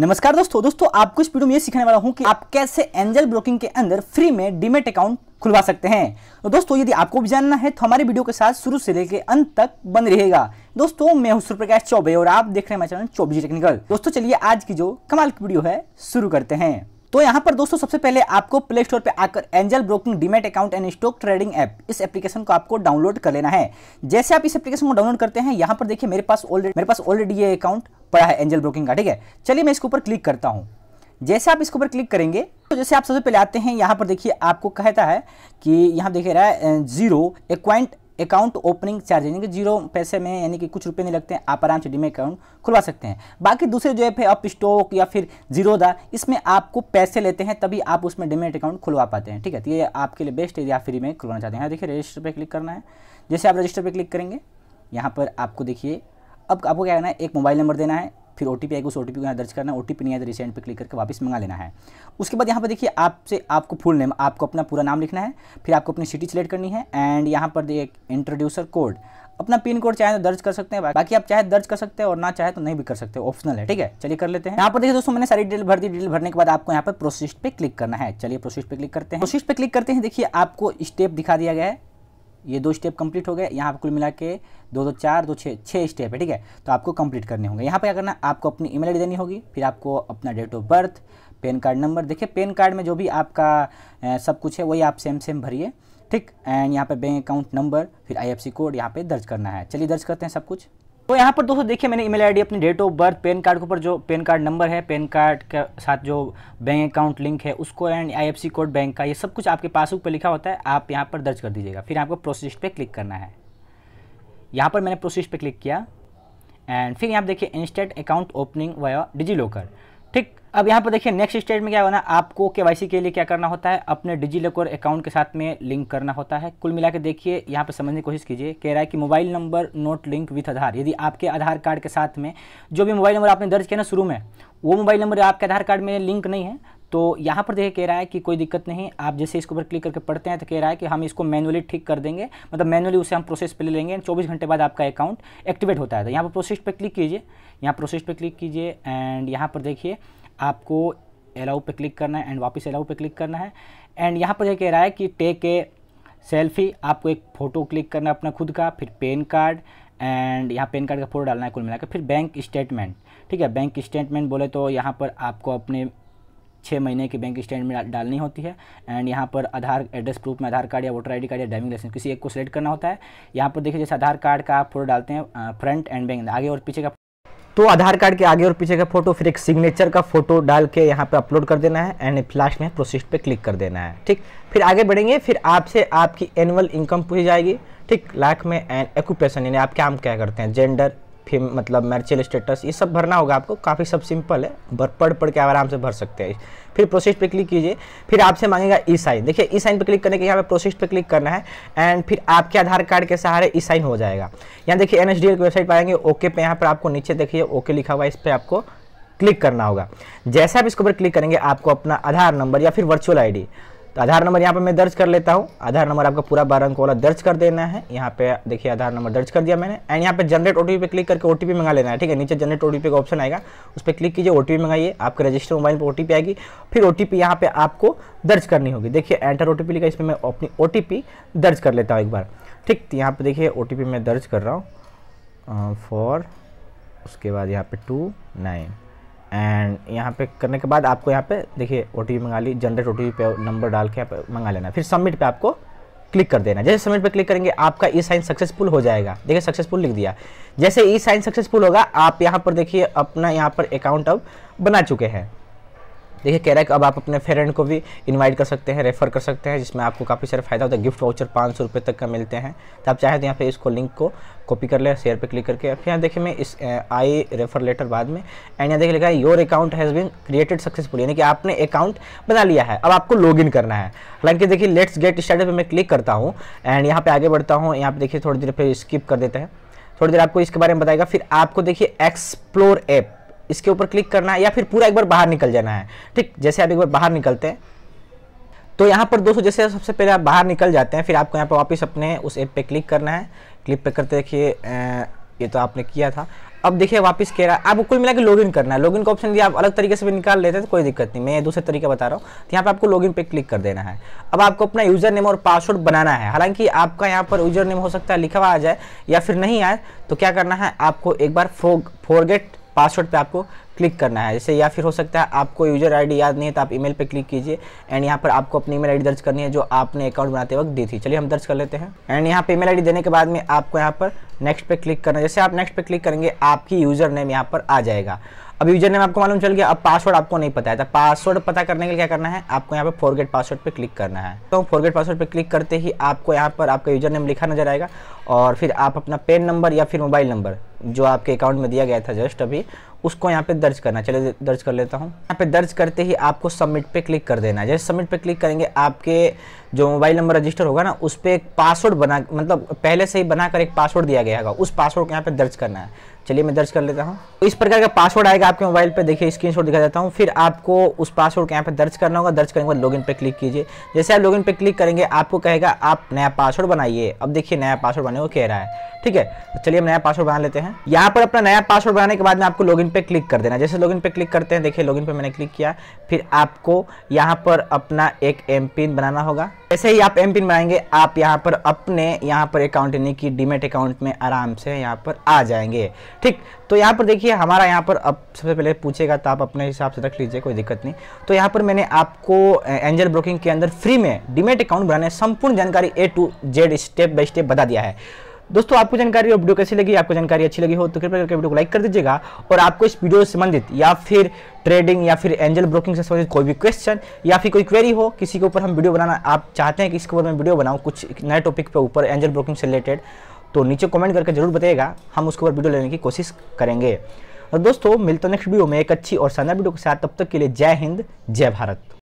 नमस्कार दोस्तों दोस्तों आपको इस वीडियो में ये सीखने वाला हूँ कि आप कैसे एंजल ब्रोकिंग के अंदर फ्री में डीमेट अकाउंट खुलवा सकते हैं तो दोस्तों यदि आपको भी जानना है तो हमारे वीडियो के साथ शुरू से लेकर अंत तक बंद रहेगा दोस्तों मैं हूं सूर्यप्रकाश चौबे और आप देख रहे हैं हमारे चैनल चौबीस टेक्निकल दोस्तों चलिए आज की जो कमाल की वीडियो है शुरू करते हैं तो यहाँ पर दोस्तों सबसे पहले आपको प्ले स्टोर पर आकर Angel Broking demat account and stock trading app इस एप्लीकेशन को आपको डाउनलोड कर लेना है जैसे आप इस एप्लीकेशन को डाउनलोड करते हैं यहाँ पर देखिए मेरे पास ऑलरेडी मेरे पास ऑलरेडी ये अकाउंट पड़ा है एंजल ब्रोकिंग का ठीक है चलिए मैं इसके ऊपर क्लिक करता हूँ जैसे आप इसके ऊपर क्लिक करेंगे तो जैसे आप सबसे पहले आते हैं यहाँ पर देखिए आपको कहता है कि यहाँ देखे रहा है जीरो एक्वाइंट अकाउंट ओपनिंग चार्ज यानी कि जीरो पैसे में यानी कि कुछ रुपए नहीं लगते हैं आप आराम से डीमे अकाउंट खुलवा सकते हैं बाकी दूसरे जो ऐप है अप स्टॉक या फिर जीरोदा इसमें आपको पैसे लेते हैं तभी आप उसमें डीमेट अकाउंट खुलवा पाते हैं ठीक है तो ये आपके लिए बेस्ट है या फ्री में खुलवाना चाहते हैं देखिए रजिस्टर पर क्लिक करना है जैसे आप रजिस्टर पर क्लिक करेंगे यहाँ पर आपको देखिए अब आपको क्या करना है एक मोबाइल नंबर देना है फिर ओ टी पी आएगा उस ओ टी पी को यहाँ दर्ज करना है ओ टी पी नहीं है तो रिसेंट पे क्लिक करके वापस मंगा लेना है उसके बाद यहाँ पर देखिए आपसे आपको फुल नेम आपको अपना पूरा नाम लिखना है फिर आपको अपनी सिटी सेलेक्ट करनी है एंड यहाँ पर देखिए इंट्रोड्यूसर कोड अपना पिन कोड चाहे तो दर्ज कर सकते हैं बाकी आप चाहे दर्ज कर सकते हैं और ना चाहे तो नहीं भी कर सकते ऑप्शनल है ठीक है चलिए कर लेते हैं यहाँ पर देखिए दोस्तों मैंने सारी डिटेल भर दी डिटेल भरने के बाद आपको यहाँ पर प्रोसेस पे क्लिक करना है चलिए प्रोसेस पे क्लिक करते हैं प्रोसेस पे क्लिक करते हैं देखिए आपको स्टेप दिखा दिया गया है ये दो स्टेप कंप्लीट हो गए यहाँ पर कुल मिला के दो दो चार दो छः छः स्टेप है ठीक है तो आपको कंप्लीट करने होंगे यहाँ पर क्या करना आपको अपनी ईमेल आईडी देनी होगी फिर आपको अपना date of birth PAN card number देखिए पेन कार्ड में जो भी आपका ए, सब कुछ है वही आप सेम सेम भरिए ठीक एंड यहाँ पर बैंक अकाउंट नंबर फिर आईएफसी कोड यहाँ पे दर्ज करना है चलिए दर्ज करते हैं सब कुछ तो यहाँ पर दोस्तों देखिए मैंने ईमेल आईडी अपनी date of birth PAN card के ऊपर जो पेन कार्ड नंबर है पेन कार्ड के साथ जो बैंक अकाउंट लिंक है उसको एंड आईएफसी कोड बैंक का ये सब कुछ आपके पासबुक पर लिखा होता है आप यहाँ पर दर्ज कर दीजिएगा फिर आपको प्रोसेस पे क्लिक करना है यहाँ पर मैंने प्रोसेस पे क्लिक किया एंड फिर यहाँ देखिए instant account opening via DigiLocker ठीक अब यहाँ पर देखिए नेक्स्ट स्टेज में क्या होना आपको सी के लिए क्या करना होता है अपने डिजी लॉकर अकाउंट के साथ में लिंक करना होता है कुल मिला के देखिए यहाँ पर समझने की कोशिश कीजिए कह रहा है कि mobile number not link with Aadhaar यदि आपके आधार कार्ड के साथ में जो भी मोबाइल नंबर आपने दर्ज किया ना शुरू में वो मोबाइल नंबर आपके आधार कार्ड में लिंक नहीं है तो यहाँ पर देखिए कह रहा है कि कोई दिक्कत नहीं आप जैसे इसके ऊपर क्लिक करके पढ़ते हैं तो कह रहा है कि हम इसको मैनुअली ठीक कर देंगे मतलब मैनुअली उसे हम प्रोसेस पे ले लेंगे एंड चौबीस घंटे बाद आपका अकाउंट एक्टिवेट होता है तो यहाँ पर प्रोसेस पर क्लिक कीजिए यहाँ प्रोसेस पर क्लिक कीजिए एंड यहाँ पर देखिए आपको अलाउ पर क्लिक करना है एंड वापस अलाउ पर क्लिक करना है एंड यहाँ पर यह कह रहा है कि टेक ए सेल्फी आपको एक फ़ोटो क्लिक करना है अपना खुद का फिर पेन कार्ड एंड यहाँ पेन कार्ड का फोटो डालना है कुल मिलाकर फिर बैंक स्टेटमेंट ठीक है बैंक स्टेटमेंट बोले तो यहाँ पर आपको अपने छः महीने की बैंक स्टेटमेंट में डालनी होती है एंड यहाँ पर आधार एड्रेस प्रूफ में आधार कार्ड या वोटर आई कार्ड या ड्राइविंग लाइसेंस किसी एक को सिलेक्ट करना होता है यहाँ पर देखिए जैसे आधार कार्ड का आप फोटो डालते हैं फ्रंट एंड बैंक आगे और पीछे का तो आधार कार्ड के आगे और पीछे का फोटो फिर एक सिग्नेचर का फोटो डाल के यहाँ पे अपलोड कर देना है एंड लास्ट में प्रोसेस पे क्लिक कर देना है ठीक फिर आगे बढ़ेंगे फिर आपसे आपकी एनुअल इनकम पूछी जाएगी ठीक लाख में एंड एक्यूपेशन यानी आप क्या क्या करते हैं जेंडर फिर मतलब मैरिचल स्टेटस ये सब भरना होगा आपको काफ़ी सब सिंपल है भर पढ़ पढ़ के आराम से भर सकते हैं फिर प्रोसेस पे क्लिक कीजिए फिर आपसे मांगेगा ई साइन देखिए ई साइन पे क्लिक करने के यहाँ पे प्रोसेस पे क्लिक करना है एंड फिर आपके आधार कार्ड के सहारे ई साइन हो जाएगा यहाँ देखिए एन की वेबसाइट पर आएंगे ओके पे यहाँ पर आपको नीचे देखिए ओके लिखा हुआ है इस पर आपको क्लिक करना होगा जैसे आप इसके ऊपर क्लिक करेंगे आपको अपना आधार नंबर या फिर वर्चुअल आई तो आधार नंबर यहाँ पर मैं दर्ज कर लेता हूँ आधार नंबर आपका पूरा बारह अंक वाला दर्ज कर देना है यहाँ पे देखिए आधार नंबर दर्ज कर दिया मैंने एंड यहाँ पे जनरेट ओटीपी पे क्लिक करके ओटीपी मंगा लेना है ठीक है नीचे जनरेट ओटीपी का ऑप्शन आएगा उस पर क्लिक कीजिए ओटीपी मंगाइए आपके रजिस्टर मोबाइल पर ओ आएगी फिर ओटीपी यहाँ पे आपको दर्ज करनी होगी देखिए एंटर ओ लिखा इसमें मैं अपनी ओ दर्ज कर लेता हूँ एक बार ठीक तो यहाँ पर देखिए ओ मैं दर्ज कर रहा हूँ फॉर उसके बाद यहाँ पर टू नाइन एंड यहाँ पे करने के बाद आपको यहाँ पे देखिए ओ टी पी मंगा ली जनरेट ओ टी पी पे नंबर डाल के यहाँ मंगा लेना फिर सबमिट पे आपको क्लिक कर देना जैसे सबमिट पे क्लिक करेंगे आपका ई साइन सक्सेसफुल हो जाएगा देखिए सक्सेसफुल लिख दिया जैसे ई साइन सक्सेसफुल होगा आप यहाँ पर देखिए अपना यहाँ पर अकाउंट अब बना चुके हैं देखिए कह रहा है कि अब आप अपने फ्रेंड को भी इन्वाइट कर सकते हैं रेफ़र कर सकते हैं जिसमें आपको काफ़ी सारा फायदा होता है गिफ्ट वाउचर पाँच सौ तक का मिलते हैं तो आप चाहे तो यहाँ पे इसको लिंक को कॉपी कर ले शेयर पे क्लिक करके फिर यहाँ देखिए मैं इस आई रेफर लेटर बाद में एंड यहाँ देखिए लिखा है your account has been created successful यानी कि आपने अकाउंट बना लिया है अब आपको इन करना है हालांकि देखिए लेट्स गेट स्टार्ट पर मैं क्लिक करता हूँ एंड यहाँ पर आगे बढ़ता हूँ यहाँ पर देखिए थोड़ी देर पर स्किप कर देते हैं थोड़ी देर आपको इसके बारे में बताएगा फिर आपको देखिए एक्सप्लोर ऐप इसके ऊपर क्लिक करना है या फिर पूरा एक बार बाहर निकल जाना है ठीक जैसे आप एक बार बाहर निकलते हैं तो यहाँ पर दोस्तों जैसे सबसे पहले आप बाहर निकल जाते हैं फिर आपको यहाँ पर वापस अपने उस ऐप पे क्लिक करना है क्लिक पे करते देखिए ये तो आपने किया था अब देखिए वापस कह रहा है आपको कुल मिला के लॉगिन करना है लॉगिन का ऑप्शन दिया आप अलग तरीके से भी निकाल लेते हैं तो कोई दिक्कत नहीं मैं दूसरे तरीके बता रहा हूँ तो यहाँ पर आपको लॉगिन पे क्लिक कर देना है अब आपको अपना यूजर नेम और पासवर्ड बनाना है हालांकि आपका यहाँ पर यूजर नेम हो सकता है लिखा हुआ आ जाए या फिर नहीं आए तो क्या करना है आपको एक बार फोरगेट पासवर्ड पे आपको क्लिक करना है जैसे या फिर हो सकता है आपको यूजर आईडी याद नहीं है तो आप ईमेल पे क्लिक कीजिए एंड यहाँ पर आपको अपनी ईमेल आईडी दर्ज करनी है जो आपने अकाउंट बनाते वक्त दी थी चलिए हम दर्ज कर लेते हैं एंड यहाँ पे ईमेल आईडी देने के बाद में आपको यहाँ पर नेक्स्ट पे क्लिक करना है जैसे आप नेक्स्ट पे क्लिक करेंगे आपकी यूजर नेम यहाँ पर आ जाएगा अब यूजर नेम आपको मालूम चल गया अब पासवर्ड आपको नहीं पता है तो पासवर्ड पता करने के लिए क्या करना है आपको यहाँ पर फॉरगेट पासवर्ड पर क्लिक करना है तो फॉरगेट पासवर्ड पर क्लिक करते ही आपको यहाँ पर आपका यूजर नेम लिखा नजर आएगा और फिर आप अपना पेन नंबर या फिर मोबाइल नंबर जो आपके अकाउंट में दिया गया था जस्ट अभी उसको यहाँ पे दर्ज करना चले दर्ज कर लेता हूँ यहाँ पे दर्ज करते ही आपको सबमिट पे क्लिक कर देना है जैसे सबमिट पे क्लिक करेंगे आपके जो मोबाइल नंबर रजिस्टर होगा ना उस पर एक पासवर्ड बना मतलब पहले से ही बनाकर एक पासवर्ड दिया गया होगा उस पासवर्ड को यहाँ पे दर्ज करना है चलिए मैं दर्ज कर लेता हूँ तो इस प्रकार का पासवर्ड आएगा आपके मोबाइल पे देखिए स्क्रीन शॉट दिखा देता हूँ फिर आपको उस पासवर्ड को यहाँ पे दर्ज करना होगा दर्ज करने के बाद लॉगिन पे क्लिक कीजिए जैसे आप लॉगिन पे क्लिक करेंगे आपको कहेगा आप नया पासवर्ड बनाइए अब देखिए नया पासवर्ड बने को कह रहा है ठीक है तो चलिए हम नया पासवर्ड बना लेते हैं यहाँ पर अपना नया पासवर्ड बनाने के बाद में आपको लॉगिन पे क्लिक कर देना जैसे लॉगिन पे क्लिक करते हैं देखिए लॉगिन पे मैंने क्लिक किया फिर आपको यहाँ पर अपना एक एम पिन बनाना होगा जैसे ही आप एम पिन बनाएंगे आप यहाँ पर अपने यहाँ पर अकाउंट यानी कि डीमेट अकाउंट में आराम से यहाँ पर आ जाएंगे ठीक तो यहाँ पर देखिए हमारा यहाँ पर अब सबसे पहले पूछेगा तो आप अपने हिसाब से रख लीजिए कोई दिक्कत नहीं तो यहाँ पर मैंने आपको एंजल ब्रोकिंग के अंदर फ्री में डिमेट अकाउंट बनाने संपूर्ण जानकारी A to Z step by step बता दिया है दोस्तों आपको जानकारी और वीडियो कैसी लगी आपको जानकारी अच्छी लगी हो तो कृपया करके वीडियो को लाइक कर दीजिएगा और आपको इस वीडियो से संबंधित या फिर ट्रेडिंग या फिर एंजल ब्रोकिंग से संबंधित कोई भी क्वेश्चन या फिर कोई क्वेरी हो किसी के ऊपर हम वीडियो बनाना आप चाहते हैं कि इसके ऊपर मैं वीडियो बनाऊँ कुछ नए टॉपिक पर ऊपर एंजल ब्रोकिंग से रिलेटेड तो नीचे कमेंट करके जरूर बताइएगा हम उसके ऊपर वीडियो लेने की कोशिश करेंगे और दोस्तों मिलते नेक्स्ट वीडियो में एक अच्छी और शानदार वीडियो के साथ तब तक के लिए जय हिंद जय भारत